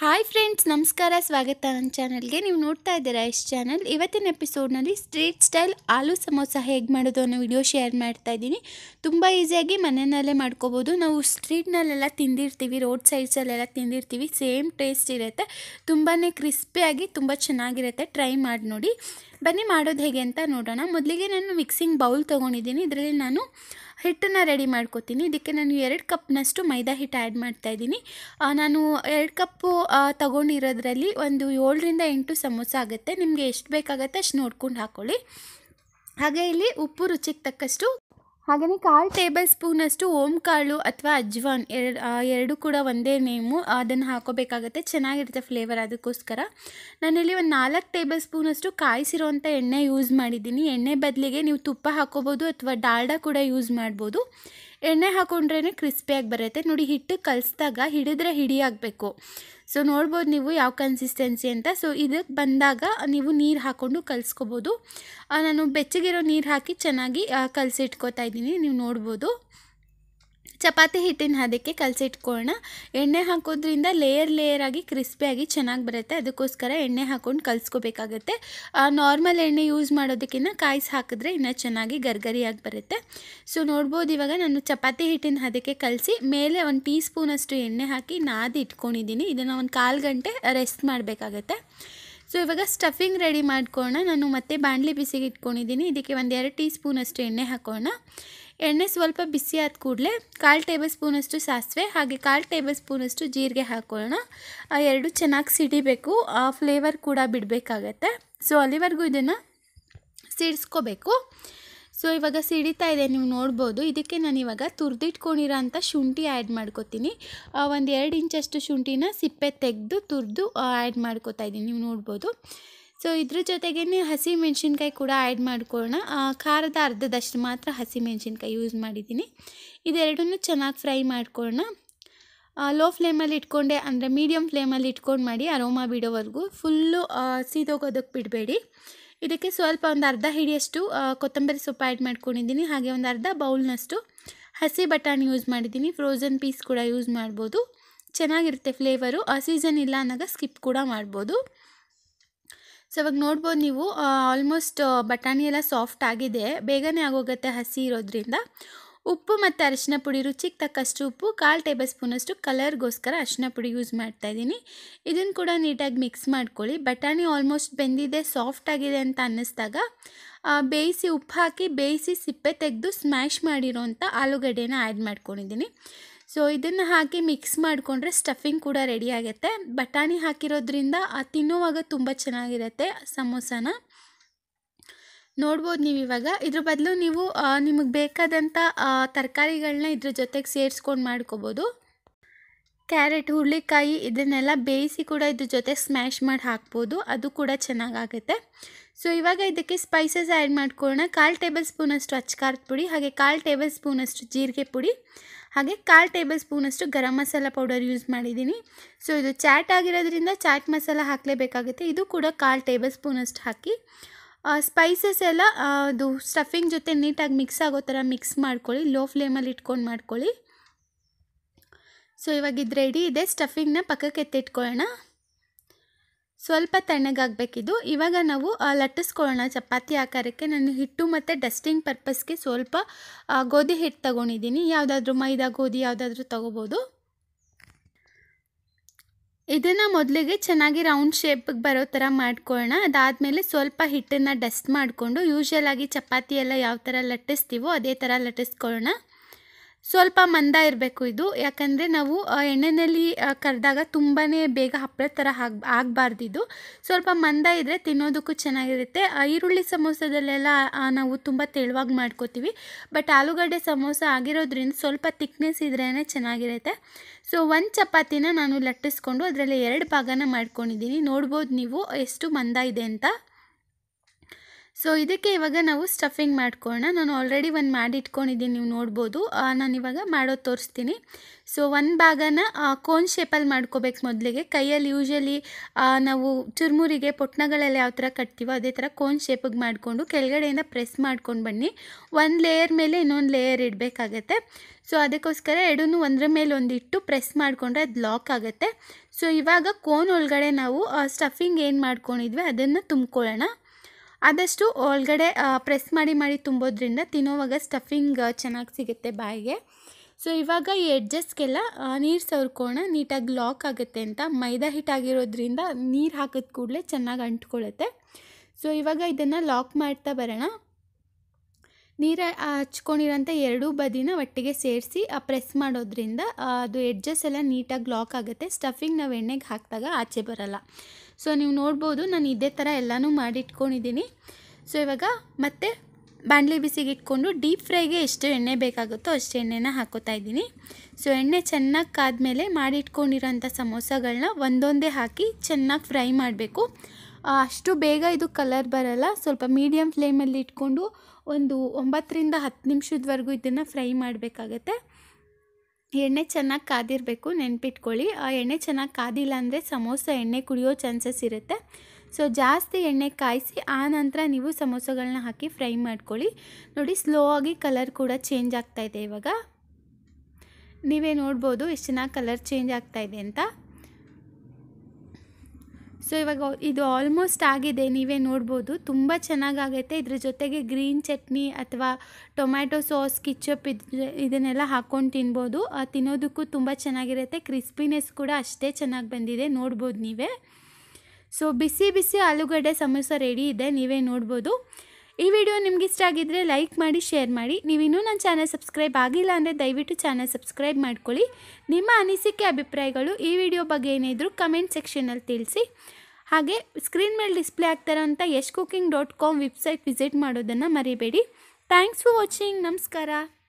hi friends ನಮಸ್ಕಾರ ಸ್ವಾಗತ ನನ್ನ ಚಾನಲ್ಗೆ ನೀವು ನೋಡ್ತಾ ಇದ್ದೀರಾ ಎಸ್ ಚಾನಲ್ ಇವತ್ತಿನ ಎಪಿಸೋಡ್ನಲ್ಲಿ ಸ್ಟ್ರೀಟ್ ಸ್ಟೈಲ್ ಆಲೂ ಸಮೋಸ ಹೇಗೆ ಮಾಡೋದು ಅನ್ನೋ ವಿಡಿಯೋ ಶೇರ್ ಮಾಡ್ತಾ ಇದ್ದೀನಿ ತುಂಬ ಈಸಿಯಾಗಿ ಮನೆಯಲ್ಲೇ ಮಾಡ್ಕೋಬೋದು ನಾವು ಸ್ಟ್ರೀಟ್ನಲ್ಲೆಲ್ಲ ತಿಂದಿರ್ತೀವಿ ರೋಡ್ ಸೈಡ್ಸಲ್ಲೆಲ್ಲ ತಿಂದಿರ್ತೀವಿ ಸೇಮ್ ಟೇಸ್ಟ್ ಇರುತ್ತೆ ತುಂಬಾ ಕ್ರಿಸ್ಪಿಯಾಗಿ ತುಂಬ ಚೆನ್ನಾಗಿರುತ್ತೆ ಟ್ರೈ ಮಾಡಿ ನೋಡಿ ಬನ್ನಿ ಮಾಡೋದು ಹೇಗೆ ಅಂತ ನೋಡೋಣ ಮೊದಲಿಗೆ ನಾನು ಮಿಕ್ಸಿಂಗ್ ಬೌಲ್ ತೊಗೊಂಡಿದ್ದೀನಿ ಇದರಲ್ಲಿ ನಾನು ಹಿಟ್ಟನ್ನು ರೆಡಿ ಮಾಡ್ಕೋತೀನಿ ಇದಕ್ಕೆ ನಾನು ಎರಡು ಕಪ್ನಷ್ಟು ಮೈದಾ ಹಿಟ್ಟು ಆ್ಯಡ್ ಇದ್ದೀನಿ ನಾನು ಎರಡು ಕಪ್ಪು ತೊಗೊಂಡಿರೋದ್ರಲ್ಲಿ ಒಂದು ಏಳರಿಂದ ಎಂಟು ಸಮೋಸ ಆಗುತ್ತೆ ನಿಮಗೆ ಎಷ್ಟು ಬೇಕಾಗತ್ತೆ ಅಷ್ಟು ನೋಡ್ಕೊಂಡು ಹಾಕ್ಕೊಳ್ಳಿ ಹಾಗೆ ಇಲ್ಲಿ ಉಪ್ಪು ರುಚಿಗೆ ತಕ್ಕಷ್ಟು ಹಾಗೆಯೇ ಕಾಲು ಟೇಬಲ್ ಸ್ಪೂನ್ ಅಷ್ಟು ಓಂ ಕಾಳು ಅಥವಾ ಅಜ್ವಾನ್ ಎರಡು ಕೂಡ ಒಂದೇ ನೇಮು ಅದನ್ನು ಹಾಕೋಬೇಕಾಗತ್ತೆ ಚೆನ್ನಾಗಿರುತ್ತೆ ಫ್ಲೇವರ್ ಅದಕ್ಕೋಸ್ಕರ ನಾನಿಲ್ಲಿ ಒಂದು ನಾಲ್ಕು ಟೇಬಲ್ ಸ್ಪೂನಷ್ಟು ಕಾಯಿಸಿರುವಂಥ ಎಣ್ಣೆ ಯೂಸ್ ಮಾಡಿದ್ದೀನಿ ಎಣ್ಣೆ ಬದಲಿಗೆ ನೀವು ತುಪ್ಪ ಹಾಕೋಬೋದು ಅಥವಾ ಡಾಲ್ಡಾ ಕೂಡ ಯೂಸ್ ಮಾಡ್ಬೋದು ಎಣ್ಣೆ ಹಾಕೊಂಡ್ರೇ ಕ್ರಿಸ್ಪಿಯಾಗಿ ಬರುತ್ತೆ ನೋಡಿ ಹಿಟ್ಟು ಕಲಿಸಿದಾಗ ಹಿಡಿದ್ರೆ ಹಿಡಿಯಾಗಬೇಕು ಸೊ ನೋಡ್ಬೋದು ನೀವು ಯಾವ ಕನ್ಸಿಸ್ಟೆನ್ಸಿ ಅಂತ ಸೊ ಇದಕ್ಕೆ ಬಂದಾಗ ನೀವು ನೀರು ಹಾಕ್ಕೊಂಡು ಕಲಿಸ್ಕೋಬೋದು ನಾನು ಬೆಚ್ಚಗಿರೋ ನೀರು ಹಾಕಿ ಚೆನ್ನಾಗಿ ಕಲಸಿಟ್ಕೋತಾ ಇದ್ದೀನಿ ನೀವು ನೋಡ್ಬೋದು ಚಪಾತಿ ಹಿಟ್ಟಿನ ಹದಕ್ಕೆ ಕಲಸಿಟ್ಕೊಳ್ಳೋಣ ಎಣ್ಣೆ ಹಾಕೋದ್ರಿಂದ ಲೇಯರ್ ಲೇಯರ್ ಆಗಿ ಕ್ರಿಸ್ಪಿಯಾಗಿ ಚೆನ್ನಾಗಿ ಬರುತ್ತೆ ಅದಕ್ಕೋಸ್ಕರ ಎಣ್ಣೆ ಹಾಕ್ಕೊಂಡು ಕಲಿಸ್ಕೋಬೇಕಾಗತ್ತೆ ನಾರ್ಮಲ್ ಎಣ್ಣೆ ಯೂಸ್ ಮಾಡೋದಕ್ಕಿಂತ ಕಾಯಿಸಿ ಹಾಕಿದ್ರೆ ಇನ್ನೂ ಚೆನ್ನಾಗಿ ಗರ್ಗರಿಯಾಗಿ ಬರುತ್ತೆ ಸೊ ನೋಡ್ಬೋದು ಇವಾಗ ನಾನು ಚಪಾತಿ ಹಿಟ್ಟಿನ ಹದಕ್ಕೆ ಕಲಸಿ ಮೇಲೆ ಒಂದು ಟೀ ಸ್ಪೂನಷ್ಟು ಎಣ್ಣೆ ಹಾಕಿ ನಾದಿ ಇಟ್ಕೊಂಡಿದ್ದೀನಿ ಇದನ್ನು ಒಂದು ಕಾಲು ಗಂಟೆ ರೆಸ್ಟ್ ಮಾಡಬೇಕಾಗತ್ತೆ ಸೊ ಇವಾಗ ಸ್ಟಫಿಂಗ್ ರೆಡಿ ಮಾಡ್ಕೊಳ್ಳೋಣ ನಾನು ಮತ್ತೆ ಬಾಣಲೆ ಬಿಸಿಗೆ ಇಟ್ಕೊಂಡಿದ್ದೀನಿ ಇದಕ್ಕೆ ಒಂದು ಎರಡು ಟೀ ಸ್ಪೂನಷ್ಟು ಎಣ್ಣೆ ಹಾಕೋಣ ಎಣ್ಣೆ ಸ್ವಲ್ಪ ಬಿಸಿ ಆದ ಕೂಡಲೇ ಕಾಲು ಟೇಬಲ್ ಸ್ಪೂನಷ್ಟು ಸಾಸಿವೆ ಹಾಗೆ ಕಾಲು ಟೇಬಲ್ ಸ್ಪೂನಷ್ಟು ಜೀರಿಗೆ ಹಾಕೊಳ್ಳೋಣ ಎರಡು ಚೆನ್ನಾಗಿ ಸಿಡಿಬೇಕು ಆ ಫ್ಲೇವರ್ ಕೂಡ ಬಿಡಬೇಕಾಗತ್ತೆ ಸೊ ಅಲ್ಲಿವರೆಗೂ ಇದನ್ನು ಸಿಡಿಸ್ಕೋಬೇಕು ಸೊ ಇವಾಗ ಸಿಡಿತಾ ಇದೆ ನೀವು ನೋಡ್ಬೋದು ಇದಕ್ಕೆ ನಾನು ಇವಾಗ ತುರಿದಿಟ್ಕೊಂಡಿರೋ ಅಂಥ ಶುಂಠಿ ಆ್ಯಡ್ ಮಾಡ್ಕೋತೀನಿ ಒಂದು ಎರಡು ಇಂಚಷ್ಟು ಶುಂಠಿನ ಸಿಪ್ಪೆ ತೆಗೆದು ತುರಿದು ಆ್ಯಡ್ ಮಾಡ್ಕೋತಾ ಇದ್ದೀನಿ ನೀವು ನೋಡ್ಬೋದು ಸೊ ಇದ್ರ ಜೊತೆಗೇ ಹಸಿ ಮೆಣಸಿನ್ಕಾಯಿ ಕೂಡ ಆ್ಯಡ್ ಮಾಡ್ಕೊಳ್ಳೋಣ ಖಾರದ ಅರ್ಧದಷ್ಟು ಮಾತ್ರ ಹಸಿ ಮೆಣಸಿನ್ಕಾಯಿ ಯೂಸ್ ಮಾಡಿದ್ದೀನಿ ಇದೆರಡನ್ನೂ ಚೆನ್ನಾಗಿ ಫ್ರೈ ಮಾಡ್ಕೊಳ್ಳೋಣ ಲೋ ಫ್ಲೇಮಲ್ಲಿ ಇಟ್ಕೊಂಡೆ ಅಂದರೆ ಮೀಡಿಯಮ್ ಫ್ಲೇಮಲ್ಲಿ ಇಟ್ಕೊಂಡು ಮಾಡಿ ಅರೋಮಾ ಬಿಡೋವರೆಗೂ ಫುಲ್ಲು ಸೀದೋಗೋದಕ್ಕೆ ಬಿಡಬೇಡಿ ಇದಕ್ಕೆ ಸ್ವಲ್ಪ ಒಂದು ಅರ್ಧ ಹಿಡಿಯಷ್ಟು ಕೊತ್ತಂಬರಿ ಸೊಪ್ಪು ಆ್ಯಡ್ ಮಾಡ್ಕೊಂಡಿದ್ದೀನಿ ಹಾಗೆ ಒಂದು ಅರ್ಧ ಬೌಲ್ನಷ್ಟು ಹಸಿ ಬಟಾಣಿ ಯೂಸ್ ಮಾಡಿದ್ದೀನಿ ಫ್ರೋಝನ್ ಪೀಸ್ ಕೂಡ ಯೂಸ್ ಮಾಡ್ಬೋದು ಚೆನ್ನಾಗಿರುತ್ತೆ ಫ್ಲೇವರು ಆ ಸೀಸನ್ ಇಲ್ಲ ಅನ್ನಾಗ ಸ್ಕಿಪ್ ಕೂಡ ಮಾಡ್ಬೋದು ಸೊ ಇವಾಗ ನೋಡ್ಬೋದು ನೀವು ಆಲ್ಮೋಸ್ಟ್ ಬಟಾಣಿ ಎಲ್ಲ ಸಾಫ್ಟ್ ಆಗಿದೆ ಬೇಗನೆ ಆಗೋಗುತ್ತೆ ಹಸಿ ಇರೋದ್ರಿಂದ ಉಪ್ಪು ಮತ್ತು ಅರಿಶಿನ ಪುಡಿ ರುಚಿಗೆ ತಕ್ಕಷ್ಟು ಉಪ್ಪು ಕಾಲು ಟೇಬಲ್ ಸ್ಪೂನಷ್ಟು ಕಲರ್ಗೋಸ್ಕರ ಅರಿಶಿನ ಪುಡಿ ಯೂಸ್ ಮಾಡ್ತಾ ಇದ್ದೀನಿ ಇದನ್ನು ಕೂಡ ನೀಟಾಗಿ ಮಿಕ್ಸ್ ಮಾಡ್ಕೊಳ್ಳಿ ಬಟಾಣಿ ಆಲ್ಮೋಸ್ಟ್ ಬೆಂದಿದೆ ಸಾಫ್ಟ್ ಆಗಿದೆ ಅಂತ ಅನ್ನಿಸ್ದಾಗ ಬೇಯಿಸಿ ಉಪ್ಪು ಹಾಕಿ ಬೇಯಿಸಿ ಸಿಪ್ಪೆ ತೆಗೆದು ಸ್ಮ್ಯಾಶ್ ಮಾಡಿರೋಂಥ ಆಲೂಗಡ್ಡೆನ ಆ್ಯಡ್ ಮಾಡ್ಕೊಂಡಿದ್ದೀನಿ ಸೊ ಇದನ್ನು ಹಾಕಿ ಮಿಕ್ಸ್ ಮಾಡಿಕೊಂಡ್ರೆ ಸ್ಟಫಿಂಗ್ ಕೂಡ ರೆಡಿ ಆಗುತ್ತೆ ಬಟಾಣಿ ಹಾಕಿರೋದ್ರಿಂದ ತಿನ್ನುವಾಗ ತುಂಬ ಚೆನ್ನಾಗಿರುತ್ತೆ ಸಮೋಸನ ನೋಡ್ಬೋದು ನೀವು ಇವಾಗ ಇದ್ರ ಬದಲು ನೀವು ನಿಮಗೆ ಬೇಕಾದಂಥ ತರಕಾರಿಗಳನ್ನ ಇದ್ರ ಜೊತೆಗೆ ಸೇರಿಸ್ಕೊಂಡು ಮಾಡ್ಕೋಬೋದು ಕ್ಯಾರೆಟ್ ಹುರುಳಿಕಾಯಿ ಇದನ್ನೆಲ್ಲ ಬೇಯಿಸಿ ಕೂಡ ಇದ್ರ ಜೊತೆ ಸ್ಮ್ಯಾಶ್ ಮಾಡಿ ಹಾಕ್ಬೋದು ಅದು ಕೂಡ ಚೆನ್ನಾಗಾಗುತ್ತೆ ಸೊ ಇವಾಗ ಇದಕ್ಕೆ ಸ್ಪೈಸಸ್ ಆ್ಯಡ್ ಮಾಡ್ಕೊಳ್ಳೋಣ ಕಾಲು ಟೇಬಲ್ ಸ್ಪೂನಷ್ಟು ಅಚ್ಚಕಾರದ ಪುಡಿ ಹಾಗೆ ಕಾಲು ಟೇಬಲ್ ಸ್ಪೂನಷ್ಟು ಜೀರಿಗೆ ಪುಡಿ ಹಾಗೆ ಕಾಲು ಟೇಬಲ್ ಸ್ಪೂನಷ್ಟು ಗರಂ ಮಸಾಲ ಪೌಡರ್ ಯೂಸ್ ಮಾಡಿದ್ದೀನಿ ಸೊ ಇದು ಚಾಟ್ ಆಗಿರೋದ್ರಿಂದ ಚಾಟ್ ಮಸಾಲ ಹಾಕಲೇಬೇಕಾಗುತ್ತೆ ಇದು ಕೂಡ ಕಾಲು ಟೇಬಲ್ ಸ್ಪೂನಷ್ಟು ಹಾಕಿ ಸ್ಪೈಸಸ್ ಎಲ್ಲ ಅದು ಸ್ಟಫಿಂಗ್ ಜೊತೆ ನೀಟಾಗಿ ಮಿಕ್ಸ್ ಆಗೋ ಥರ ಮಿಕ್ಸ್ ಮಾಡ್ಕೊಳ್ಳಿ ಲೋ ಫ್ಲೇಮಲ್ಲಿ ಇಟ್ಕೊಂಡು ಮಾಡ್ಕೊಳ್ಳಿ ಸೊ ಇವಾಗ ಇದು ರೆಡಿ ಇದೆ ಸ್ಟಫಿಂಗ್ನ ಪಕ್ಕಕ್ಕೆ ಎತ್ತಿಟ್ಕೊಳ್ಳೋಣ ಸ್ವಲ್ಪ ತಣ್ಣಗಾಗಬೇಕಿದು ಇವಾಗ ನಾವು ಲಟ್ಟಿಸ್ಕೊಳ್ಳೋಣ ಚಪಾತಿ ಆಕಾರಕ್ಕೆ ನಾನು ಹಿಟ್ಟು ಮತ್ತು ಡಸ್ಟಿಂಗ್ ಪರ್ಪಸ್ಗೆ ಸ್ವಲ್ಪ ಗೋಧಿ ಹಿಟ್ಟು ತಗೊಂಡಿದ್ದೀನಿ ಯಾವುದಾದ್ರೂ ಮೈದಾ ಗೋಧಿ ಯಾವುದಾದ್ರೂ ತಗೋಬೋದು ಇದನ್ನು ಮೊದಲಿಗೆ ಚೆನ್ನಾಗಿ ರೌಂಡ್ ಶೇಪ್ಗೆ ಬರೋ ಥರ ಮಾಡ್ಕೊಳ್ಳೋಣ ಅದಾದಮೇಲೆ ಸ್ವಲ್ಪ ಹಿಟ್ಟನ್ನು ಡಸ್ಟ್ ಮಾಡಿಕೊಂಡು ಆಗಿ ಚಪಾತಿ ಎಲ್ಲ ಯಾವ ಥರ ಲಟ್ಟಿಸ್ತೀವೋ ಅದೇ ಥರ ಲಟ್ಟಿಸ್ಕೊಳ್ಳೋಣ ಸ್ವಲ್ಪ ಮಂದ ಇರಬೇಕು ಇದು ಯಾಕಂದರೆ ನಾವು ಎಣ್ಣೆಯಲ್ಲಿ ಕರೆದಾಗ ತುಂಬಾ ಬೇಗ ಹಪ್ಪಳ ಥರ ಆಗ ಆಗಬಾರ್ದಿದ್ದು ಸ್ವಲ್ಪ ಮಂದ ಇದ್ದರೆ ತಿನ್ನೋದಕ್ಕೂ ಚೆನ್ನಾಗಿರುತ್ತೆ ಈರುಳ್ಳಿ ಸಮೋಸದಲ್ಲೆಲ್ಲ ನಾವು ತುಂಬ ತೆಳುವಾಗಿ ಮಾಡ್ಕೋತೀವಿ ಬಟ್ ಆಲೂಗಡ್ಡೆ ಸಮೋಸ ಆಗಿರೋದ್ರಿಂದ ಸ್ವಲ್ಪ ತಿಕ್ನೆಸ್ ಇದ್ರೇ ಚೆನ್ನಾಗಿರುತ್ತೆ ಸೊ ಒಂದು ಚಪಾತಿನ ನಾನು ಲಟ್ಟಿಸ್ಕೊಂಡು ಅದರಲ್ಲಿ ಎರಡು ಭಾಗನ ಮಾಡ್ಕೊಂಡಿದ್ದೀನಿ ನೋಡ್ಬೋದು ನೀವು ಎಷ್ಟು ಮಂದ ಇದೆ ಅಂತ ಸೊ ಇದಕ್ಕೆ ಇವಾಗ ನಾವು ಸ್ಟಫಿಂಗ್ ಮಾಡ್ಕೊಳ್ಳೋಣ ನಾನು ಆಲ್ರೆಡಿ ಒಂದು ಮಾಡಿಟ್ಕೊಂಡಿದ್ದೀನಿ ನೀವು ನೋಡ್ಬೋದು ಇವಾಗ ಮಾಡೋದು ತೋರಿಸ್ತೀನಿ ಸೊ ಒಂದು ಭಾಗನ ಕೋನ್ ಶೇಪಲ್ಲಿ ಮಾಡ್ಕೋಬೇಕು ಮೊದಲಿಗೆ ಕೈಯಲ್ಲಿ ಯೂಶಲಿ ನಾವು ಚುರುಮುರಿಗೆ ಪೊಟ್ನಗಳಲ್ಲಿ ಯಾವ ಥರ ಕಟ್ತೀವೋ ಅದೇ ಥರ ಕೋನ್ ಶೇಪಿಗೆ ಮಾಡಿಕೊಂಡು ಕೆಳಗಡೆಯಿಂದ ಪ್ರೆಸ್ ಮಾಡ್ಕೊಂಡು ಬನ್ನಿ ಒಂದು ಲೇಯರ್ ಮೇಲೆ ಇನ್ನೊಂದು ಲೇಯರ್ ಇಡಬೇಕಾಗತ್ತೆ ಸೊ ಅದಕ್ಕೋಸ್ಕರ ಎರಡೂ ಒಂದರ ಮೇಲೆ ಒಂದು ಇಟ್ಟು ಪ್ರೆಸ್ ಮಾಡಿಕೊಂಡ್ರೆ ಅದು ಲಾಕ್ ಆಗುತ್ತೆ ಸೊ ಇವಾಗ ಕೋನ್ ಒಳಗಡೆ ನಾವು ಸ್ಟಫಿಂಗ್ ಏನು ಮಾಡ್ಕೊಂಡಿದ್ವಿ ಅದನ್ನು ತುಂಬ್ಕೊಳ್ಳೋಣ ಆದಷ್ಟು ಒಳಗಡೆ ಪ್ರೆಸ್ ಮಾಡಿ ಮಾಡಿ ತುಂಬೋದ್ರಿಂದ ತಿನ್ನೋವಾಗ ಸ್ಟಫಿಂಗ್ ಚೆನ್ನಾಗಿ ಸಿಗುತ್ತೆ ಬಾಯಿಗೆ ಸೊ ಇವಾಗ ಈ ಎಡ್ಜಸ್ಟ್ಗೆಲ್ಲ ನೀರು ಸವರ್ಕೋಣ ನೀಟಾಗಿ ಲಾಕ್ ಆಗುತ್ತೆ ಅಂತ ಮೈದಾ ಹಿಟ್ಟಾಗಿರೋದ್ರಿಂದ ನೀರು ಹಾಕಿದ ಕೂಡಲೇ ಚೆನ್ನಾಗಿ ಅಂಟ್ಕೊಳ್ಳುತ್ತೆ ಸೊ ಇವಾಗ ಇದನ್ನು ಲಾಕ್ ಮಾಡ್ತಾ ಬರೋಣ ನೀರು ಹಚ್ಕೊಂಡಿರೋಂಥ ಎರಡೂ ಬದಿನ ಒಟ್ಟಿಗೆ ಸೇರಿಸಿ ಪ್ರೆಸ್ ಮಾಡೋದ್ರಿಂದ ಅದು ಎಡ್ಜಸ್ ಎಲ್ಲ ನೀಟಾಗಿ ಲಾಕ್ ಆಗುತ್ತೆ ಸ್ಟಫಿಂಗ್ ನಾವು ಎಣ್ಣೆಗೆ ಹಾಕಿದಾಗ ಆಚೆ ಬರೋಲ್ಲ ಸೊ ನೀವು ನೋಡ್ಬೋದು ನಾನು ಇದೇ ಥರ ಎಲ್ಲನೂ ಮಾಡಿಟ್ಕೊಂಡಿದ್ದೀನಿ ಸೊ ಇವಾಗ ಮತ್ತೆ ಬಾಣಲೆ ಬಿಸಿಗೆ ಇಟ್ಕೊಂಡು ಡೀಪ್ ಫ್ರೈಗೆ ಎಷ್ಟು ಎಣ್ಣೆ ಬೇಕಾಗುತ್ತೋ ಅಷ್ಟು ಎಣ್ಣೆನ ಹಾಕೋತಾ ಇದ್ದೀನಿ ಸೊ ಎಣ್ಣೆ ಚೆನ್ನಾಗಿ ಕಾದ್ಮೇಲೆ ಮಾಡಿಟ್ಕೊಂಡಿರೋಂಥ ಸಮೋಸಗಳನ್ನ ಒಂದೊಂದೇ ಹಾಕಿ ಚೆನ್ನಾಗಿ ಫ್ರೈ ಮಾಡಬೇಕು ಅಷ್ಟು ಬೇಗ ಇದು ಕಲರ್ ಬರಲ್ಲ ಸ್ವಲ್ಪ ಮೀಡಿಯಮ್ ಫ್ಲೇಮಲ್ಲಿ ಇಟ್ಕೊಂಡು ಒಂದು ಒಂಬತ್ತರಿಂದ ಹತ್ತು ನಿಮಿಷದವರೆಗೂ ಇದನ್ನು ಫ್ರೈ ಮಾಡಬೇಕಾಗತ್ತೆ ಎಣ್ಣೆ ಚೆನ್ನಾಗಿ ಕಾದಿರಬೇಕು ನೆನ್ಪಿಟ್ಕೊಳ್ಳಿ ಆ ಎಣ್ಣೆ ಚೆನ್ನಾಗಿ ಕಾದಿಲ್ಲ ಅಂದರೆ ಸಮೋಸ ಎಣ್ಣೆ ಕುಡಿಯೋ ಚಾನ್ಸಸ್ ಇರುತ್ತೆ ಸೊ ಜಾಸ್ತಿ ಎಣ್ಣೆ ಕಾಯಿಸಿ ಆ ನಂತರ ನೀವು ಸಮೋಸಗಳನ್ನ ಹಾಕಿ ಫ್ರೈ ಮಾಡ್ಕೊಳ್ಳಿ ನೋಡಿ ಸ್ಲೋ ಆಗಿ ಕಲರ್ ಕೂಡ ಚೇಂಜ್ ಆಗ್ತಾಯಿದೆ ಇವಾಗ ನೀವೇ ನೋಡ್ಬೋದು ಎಷ್ಟು ಚೆನ್ನಾಗಿ ಕಲರ್ ಚೇಂಜ್ ಆಗ್ತಾಯಿದೆ ಅಂತ ಸೊ ಇವಾಗ ಇದು ಆಲ್ಮೋಸ್ಟ್ ಆಗಿದೆ ನೀವೇ ನೋಡ್ಬೋದು ತುಂಬ ಚೆನ್ನಾಗಾಗೈತೆ ಇದ್ರ ಜೊತೆಗೆ ಗ್ರೀನ್ ಚಟ್ನಿ ಅಥವಾ ಟೊಮ್ಯಾಟೊ ಸಾಸ್ ಕಿಚಪ್ ಇದನ್ನೆಲ್ಲ ಹಾಕ್ಕೊಂಡು ತಿನ್ಬೋದು ತಿನ್ನೋದಕ್ಕೂ ತುಂಬ ಚೆನ್ನಾಗಿರುತ್ತೆ ಕ್ರಿಸ್ಪಿನೆಸ್ ಕೂಡ ಅಷ್ಟೇ ಚೆನ್ನಾಗಿ ಬಂದಿದೆ ನೋಡ್ಬೋದು ನೀವೇ ಸೊ ಬಿಸಿ ಬಿಸಿ ಆಲೂಗಡ್ಡೆ ಸಮೋಸ ರೆಡಿ ಇದೆ ನೀವೇ ನೋಡ್ಬೋದು ಈ ವಿಡಿಯೋ ನಿಮ್ಗೆ ಇಷ್ಟ ಆಗಿದ್ದರೆ ಲೈಕ್ ಮಾಡಿ ಶೇರ್ ಮಾಡಿ ನೀವಿನ್ನೂ ನನ್ನ ಚಾನಲ್ ಸಬ್ಸ್ಕ್ರೈಬ್ ಆಗಿಲ್ಲ ಅಂದರೆ ದಯವಿಟ್ಟು ಚಾನಲ್ ಸಬ್ಸ್ಕ್ರೈಬ್ ಮಾಡ್ಕೊಳ್ಳಿ ನಿಮ್ಮ ಅನಿಸಿಕೆ ಅಭಿಪ್ರಾಯಗಳು ಈ ವಿಡಿಯೋ ಬಗ್ಗೆ ಏನಿದ್ರು ಕಮೆಂಟ್ ಸೆಕ್ಷನಲ್ಲಿ ತಿಳಿಸಿ ಹಾಗೆ ಸ್ಕ್ರೀನ್ ಮೇಲೆ ಡಿಸ್ಪ್ಲೇ ಆಗ್ತಾರಂಥ Yash cooking dot com website visit ಮಾಡೋದನ್ನು ಮರಿಬೇಡಿ ಥ್ಯಾಂಕ್ಸ್ ಫಾರ್ ವಾಚಿಂಗ್ ನಮಸ್ಕಾರ